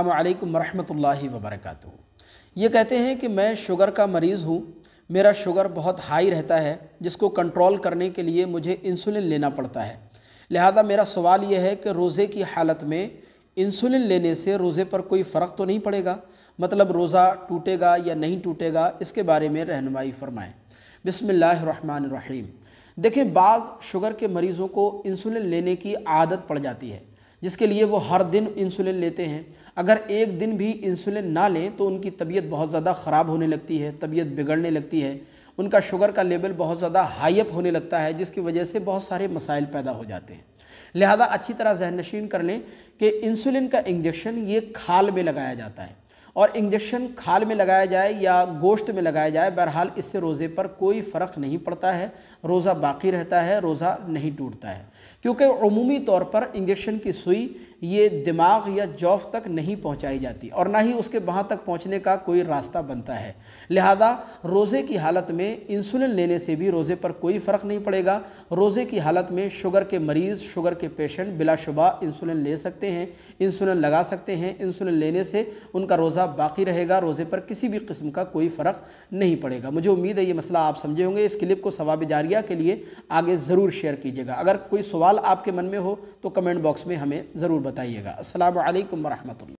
अल्लाम वरहमल वबरक ये कहते हैं कि मैं शुगर का मरीज़ हूँ मेरा शुगर बहुत हाई रहता है जिसको कंट्रोल करने के लिए मुझे इंसुलिन लेना पड़ता है लिहाजा मेरा सवाल यह है कि रोज़े की हालत में इंसुलिन लेने से रोज़े पर कोई फ़र्क तो नहीं पड़ेगा मतलब रोज़ा टूटेगा या नहीं टूटेगा इसके बारे में रहनमाई फरमाएँ बिसमीम देखें बाद शुगर के मरीज़ों को इंसुलिन लेने की आदत पड़ जाती है जिसके लिए वो हर दिन इंसुलिन लेते हैं अगर एक दिन भी इंसुलिन ना लें तो उनकी तबीयत बहुत ज़्यादा ख़राब होने लगती है तबीयत बिगड़ने लगती है उनका शुगर का लेवल बहुत ज़्यादा हाई अप होने लगता है जिसकी वजह से बहुत सारे मसाइल पैदा हो जाते हैं लिहाजा अच्छी तरह जहन नशीन कर लें कि इंसुलिन का इंजेक्शन ये खाल में लगाया जाता है और इंजेक्शन खाल में लगाया जाए या गोश्त में लगाया जाए बहरहाल इससे रोज़े पर कोई फ़र्क नहीं पड़ता है रोज़ा बाकी रहता है रोज़ा नहीं टूटता है क्योंकि अमूमी तौर पर इंजेक्शन की सुई ये दिमाग या जौफ तक नहीं पहुंचाई जाती और ना ही उसके वहाँ तक पहुंचने का कोई रास्ता बनता है लिहाजा रोज़े की हालत में इंसुलिन लेने से भी रोज़े पर कोई फ़र्क नहीं पड़ेगा रोज़े की हालत में शुगर के मरीज़ शुगर के पेशेंट बिलाशुबा इंसुलिन ले सकते हैं इंसुलिन लगा सकते हैं इंसुलिन लेने से उनका रोज़ा बाकी रहेगा रोज़े पर किसी भी किस्म का कोई फ़र्क नहीं पड़ेगा मुझे उम्मीद है ये मसला आप समझे होंगे इस क्लिप को सवाब जारिया के लिए आगे ज़रूर शेयर कीजिएगा अगर कोई सवाल आपके मन में हो तो कमेंट बॉक्स में हमें ज़रूर बताइएगा असल वरहमल